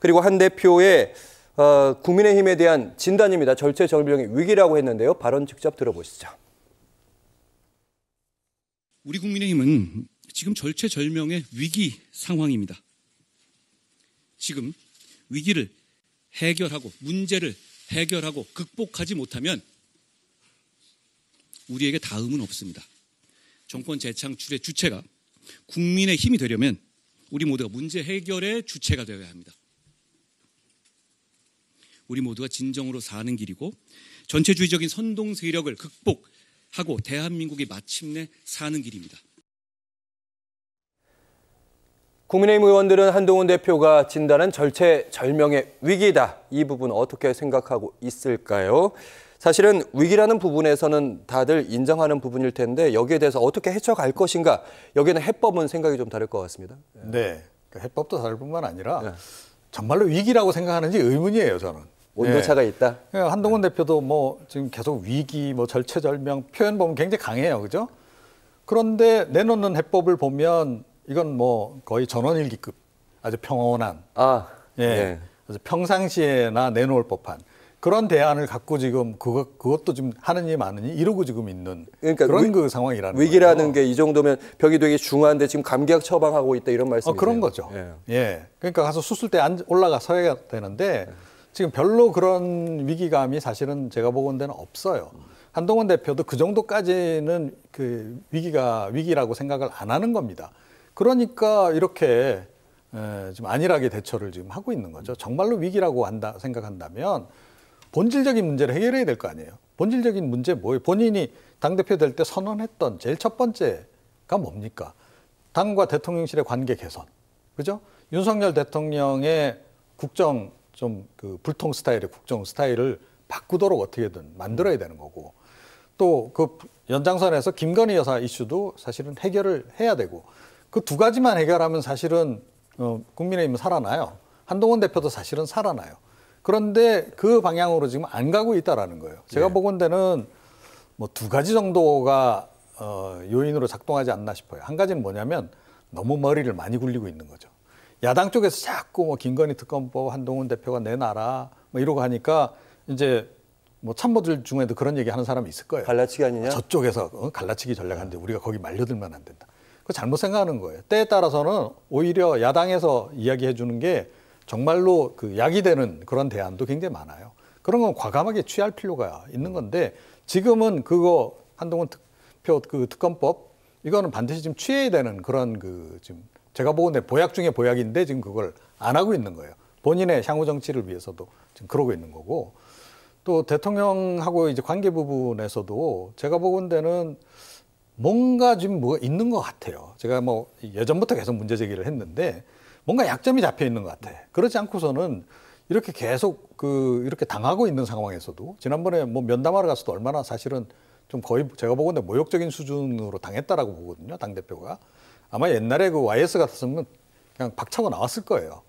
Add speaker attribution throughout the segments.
Speaker 1: 그리고 한 대표의 어, 국민의힘에 대한 진단입니다. 절체절명의 위기라고 했는데요. 발언 직접 들어보시죠. 우리 국민의힘은 지금 절체절명의 위기 상황입니다. 지금 위기를 해결하고 문제를 해결하고 극복하지 못하면 우리에게 다음은 없습니다. 정권 재창출의 주체가 국민의 힘이 되려면 우리 모두가 문제 해결의 주체가 되어야 합니다. 우리 모두가 진정으로 사는 길이고 전체주의적인 선동 세력을 극복하고 대한민국이 마침내 사는 길입니다. 국민의힘 의원들은 한동훈 대표가 진단한 절체절명의 위기다. 이 부분 어떻게 생각하고 있을까요? 사실은 위기라는 부분에서는 다들 인정하는 부분일 텐데 여기에 대해서 어떻게 헤쳐갈 것인가
Speaker 2: 여기는 해법은 생각이 좀 다를 것 같습니다. 네, 그러니까 해법도 다를 뿐만 아니라 네. 정말로 위기라고 생각하는지 의문이에요 저는. 온도차가 네. 있다. 예, 한동훈 대표도 뭐 지금 계속 위기, 뭐 절체절명 표현 보면 굉장히 강해요, 그죠? 그런데 내놓는 해법을 보면 이건 뭐 거의 전원일기급 아주 평온한, 아, 예, 네. 아주 평상시에나 내놓을 법한 그런 대안을 갖고 지금 그것 그것도 지금 하느니 마느니 이러고 지금 있는 그러니까 그런 위, 그 상황이라는 위기라는
Speaker 1: 게 이 정도면 벽이 되게 중한데 지금 감기약 처방하고 있다 이런 말씀이죠. 어, 그런 거죠. 예.
Speaker 2: 예. 그러니까 가서 수술대 올라가 서야 되는데. 예. 지금 별로 그런 위기감이 사실은 제가 보건대는 없어요. 한동훈 대표도 그 정도까지는 그 위기가 위기라고 생각을 안 하는 겁니다. 그러니까 이렇게 좀 안일하게 대처를 지금 하고 있는 거죠. 정말로 위기라고 한다 생각한다면 본질적인 문제를 해결해야 될 거 아니에요. 본질적인 문제 뭐예요? 본인이 당 대표 될 때 선언했던 제일 첫 번째가 뭡니까? 당과 대통령실의 관계 개선, 그죠? 윤석열 대통령의 국정 좀그 불통 스타일의 국정 스타일을 바꾸도록 어떻게든 만들어야 되는 거고 또 그 연장선에서 김건희 여사 이슈도 사실은 해결을 해야 되고 그 두 가지만 해결하면 사실은 어, 국민의힘은 살아나요. 한동훈 대표도 사실은 살아나요. 그런데 그 방향으로 지금 안 가고 있다라는 거예요. 제가 네. 예. 보건대는 뭐 두 가지 정도가 어, 요인으로 작동하지 않나 싶어요. 한 가지는 뭐냐면 너무 머리를 많이 굴리고 있는 거죠. 야당 쪽에서 자꾸 뭐 김건희 특검법 한동훈 대표가 내놔라 뭐 이러고 하니까 이제 뭐 참모들 중에도 그런 얘기 하는 사람이 있을 거예요. 갈라치기 아니냐? 저쪽에서 어, 갈라치기 전략하는데 우리가 거기 말려들면 안 된다. 그 잘못 생각하는 거예요. 때에 따라서는 오히려 야당에서 이야기해 주는 게 정말로 그 약이 되는 그런 대안도 굉장히 많아요. 그런 건 과감하게 취할 필요가 있는 건데 지금은 그거 한동훈 특표 그 특검법 이거는 반드시 지금 취해야 되는 그런 그 지금 제가 보건데 보약 중에 보약인데 지금 그걸 안 하고 있는 거예요. 본인의 향후 정치를 위해서도 지금 그러고 있는 거고 또 대통령하고 이제 관계 부분에서도 제가 보건데는 뭔가 지금 뭐가 있는 것 같아요. 제가 뭐 예전부터 계속 문제 제기를 했는데 뭔가 약점이 잡혀 있는 것 같아. 그렇지 않고서는 이렇게 계속 그 이렇게 당하고 있는 상황에서도 지난번에 뭐 면담하러 갔어도 얼마나 사실은 좀 거의 제가 보건데 모욕적인 수준으로 당했다라고 보거든요. 당대표가. 아마 옛날에 그 YS 같았으면 그냥 박차고 나왔을 거예요.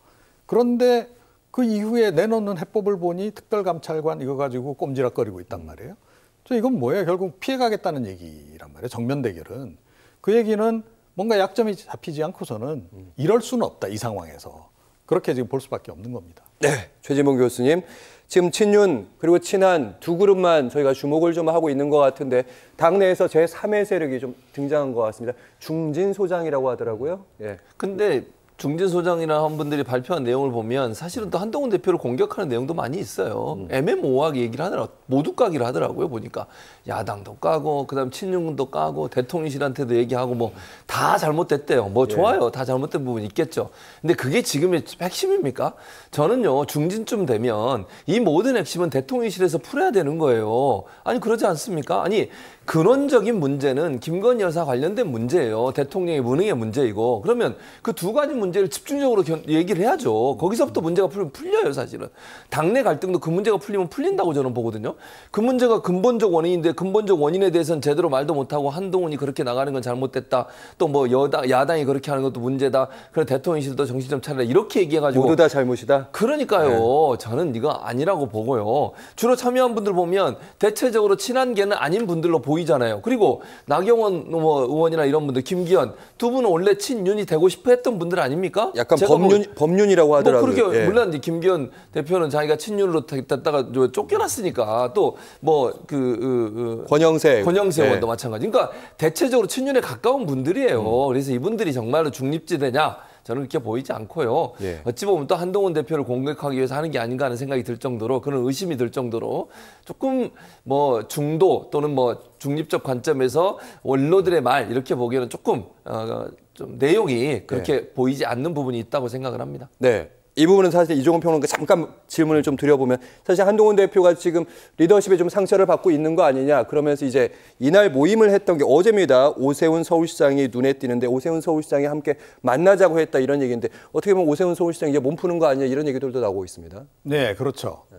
Speaker 2: 그런데 그 이후에 내놓는 해법을 보니 특별감찰관 이거 가지고 꼼지락거리고 있단 말이에요. 저 이건 뭐예요? 결국 피해가겠다는 얘기란 말이에요. 정면 대결은. 그 얘기는 뭔가 약점이 잡히지 않고서는 음. 이럴 수는 없다. 이 상황에서. 그렇게 지금 볼 수밖에 없는
Speaker 1: 겁니다. 네. 최지문 교수님. 지금 친윤 그리고 친한 두 그룹만 저희가 주목을 좀 하고 있는 것 같은데 당내에서 제 3의 세력이 좀 등장한 것 같습니다. 중진 소장이라고 하더라고요.
Speaker 3: 예. 근데 중재소장이나 한 분들이 발표한 내용을 보면 사실은 또 한동훈 대표를 공격하는 내용도 많이 있어요. 음. 애매모호하게 얘기를 하느라 모두 까기를 하더라고요. 보니까 야당도 까고 그다음 친윤도 까고 대통령실한테도 얘기하고 뭐 다 잘못됐대요. 뭐 예. 좋아요. 예. 다 잘못된 부분 이 있겠죠. 근데 그게 지금의 핵심입니까? 저는요 중진쯤 되면 이 모든 핵심은 대통령실에서 풀어야 되는 거예요. 아니 그러지 않습니까? 아니 근원적인 문제는 김건희 여사 관련된 문제예요. 대통령의 무능의 문제이고 그러면 그 두 가지 문제 문제를 집중적으로 견, 얘기를 해야죠. 거기서부터 문제가 풀리면 풀려요, 사실은. 당내 갈등도 그 문제가 풀리면 풀린다고 저는 보거든요. 그 문제가 근본적 원인인데 근본적 원인에 대해서는 제대로 말도 못하고 한동훈이 그렇게 나가는 건 잘못됐다. 또 뭐 여당, 야당이 그렇게 하는 것도 문제다. 그래 대통령실도 정신 좀 차려라. 이렇게 얘기해가지고. 모두 다 잘못이다? 그러니까요. 네. 저는 이거 아니라고 보고요. 주로 참여한 분들 보면 대체적으로 친한계는 아닌 분들로 보이잖아요. 그리고 나경원 뭐 의원이나 이런 분들, 김기현 두 분은 원래 친윤이 되고 싶어 했던 분들 아닙니까? 아닙니까? 약간 뭐 법륜, 뭐, 법륜이라고 하더라고요. 뭐 그렇게 예. 물론 김기현 대표는 자기가 친윤으로 됐다가 쫓겨났으니까 또 뭐그 그, 그, 권영세 권영세 의원도 예. 마찬가지. 그러니까 대체적으로 친윤에 가까운 분들이에요. 음. 그래서 이분들이 정말로 중립지대냐? 저는 그렇게 보이지 않고요. 예. 어찌 보면 또 한동훈 대표를 공격하기 위해서 하는 게 아닌가 하는 생각이 들 정도로 그런 의심이 들 정도로 조금 뭐 중도 또는 뭐 중립적 관점에서 원로들의 말 이렇게 보기에는 조금 어, 좀 내용이 그렇게 네. 보이지 않는 부분이 있다고 생각을 합니다. 네.
Speaker 1: 이 부분은 사실 이종훈 평론가 잠깐 질문을 좀 드려보면 사실 한동훈 대표가 지금 리더십에 좀 상처를 받고 있는 거 아니냐 그러면서 이제 이날 모임을 했던 게 어제입니다. 오세훈 서울시장이 눈에 띄는데 오세훈 서울시장이 함께 만나자고 했다 이런 얘기인데 어떻게 보면 오세훈 서울시장이 이제 몸 푸는 거 아니냐 이런 얘기들도 나오고 있습니다.
Speaker 2: 네, 그렇죠. 네.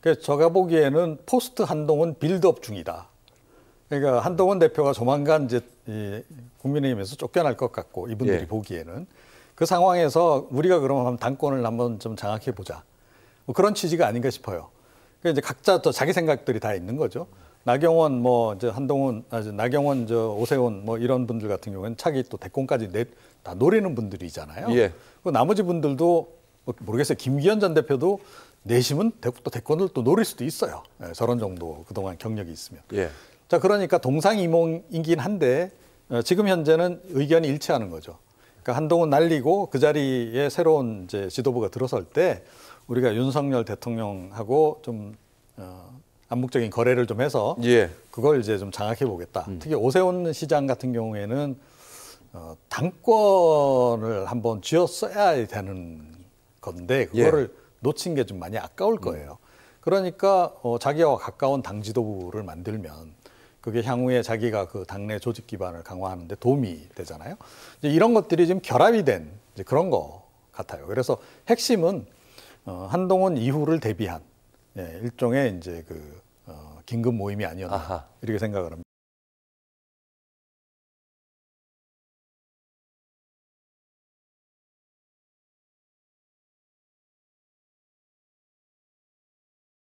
Speaker 2: 그래서 제가 보기에는 포스트 한동훈 빌드업 중이다. 그러니까 한동훈 대표가 조만간 이제 이 국민의힘에서 쫓겨날 것 같고 이분들이 예. 보기에는 그 상황에서 우리가 그러면 당권을 한번 좀 장악해 보자. 뭐 그런 취지가 아닌가 싶어요. 그러니까 이제 각자 또 자기 생각들이 다 있는 거죠. 나경원 뭐 이제 한동훈 아 나경원 저 오세훈 뭐 이런 분들 같은 경우에는 차기 또 대권까지 내다 노리는 분들이잖아요. 예. 그 나머지 분들도 뭐 모르겠어요. 김기현 전 대표도 내심은 또 대권을 또 노릴 수도 있어요. 예, 저런 정도 그동안 경력이 있으면. 예. 자, 그러니까 동상이몽이긴 한데 어, 지금 현재는 의견이 일치하는 거죠. 그러니까 한동훈 날리고 그 자리에 새로운 이제 지도부가 들어설 때 우리가 윤석열 대통령하고 좀 어, 암묵적인 거래를 좀 해서 예. 그걸 이제 좀 장악해 보겠다. 음. 특히 오세훈 시장 같은 경우에는 어, 당권을 한번 쥐어 었야 되는 건데 예. 그거를 예. 놓친 게 좀 많이 아까울 음. 거예요. 음. 그러니까 어, 자기와 가까운 당 지도부를 만들면 그게 향후에 자기가 그 당내 조직 기반을 강화하는데 도움이 되잖아요. 이런 제이 것들이 지금 결합이 된 이제 그런 거 같아요. 그래서 핵심은 어, 한동훈 이후를 대비한 예, 일종의 이제 그 어, 긴급 모임이 아니었나 아하. 이렇게 생각을 합니다.